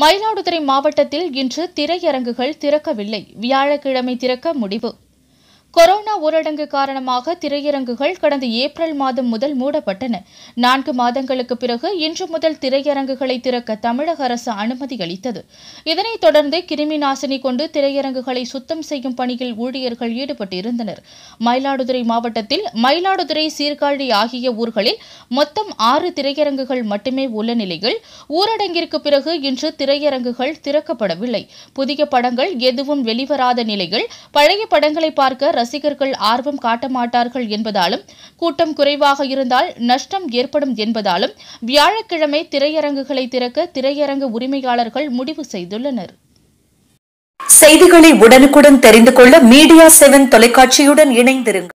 மயிலாடுதுறை மாவட்டத்தில் இன்று திரையரங்குகள் திறக்கவில்லை வியாழக்கிழமை திறக்க முடிவு கொரோனா கொரோனா ஊரடங்கு காரணமாக திரையரங்குகள் கடந்த ஏப்ரல் மாதம் முதல் மூடப்பட்டன நான்கு மாதங்களுக்கு பிறகு இன்று முதல் திரையரங்குகளை திறக்க தமிழக அரசு அனுமதி அளித்தது இதனைத் தொடர்ந்து கிருமி நாசினி கொண்டு திரையரங்குகளை சுத்தம் செய்யும் பணியில் ஊழியர்கள் ஈடுபட்டிருந்தனர் மயிலாடுதுறை மாவட்டத்தில் மயிலாடுதுறை சீர்காழி ஆகிய ஊர்களில் மொத்தம் ஆறு திரையரங்குகள் மட்டுமே உள்ள நிலையில் ஊரடங்கிற்கு பிறகு இன்று திரையரங்குகள் திறக்கப்படவில்லை புதிய படங்கள் எதுவும் வெளிவராத நிலையில் பழைய படங்களை பார்க்க ரசிகர்கள் பொதுமக்கள் ஆர்வம் காட்ட மாட்டார்கள் என்பதாலும் கூட்டம் குறைவாக இருந்தால் நஷ்டம் ஏற்படும் என்பதாலும் வியாழக்கிழமை திரையரங்குகளை திறக்க திரையரங்கு உரிமையாளர்கள் முடிவு செய்துள்ளனர் செய்திகளை உடனுக்குடன் தெரிந்து கொள்ள மீடியா செவன் தொலைக்காட்சியுடன் இணைந்திருங்கள்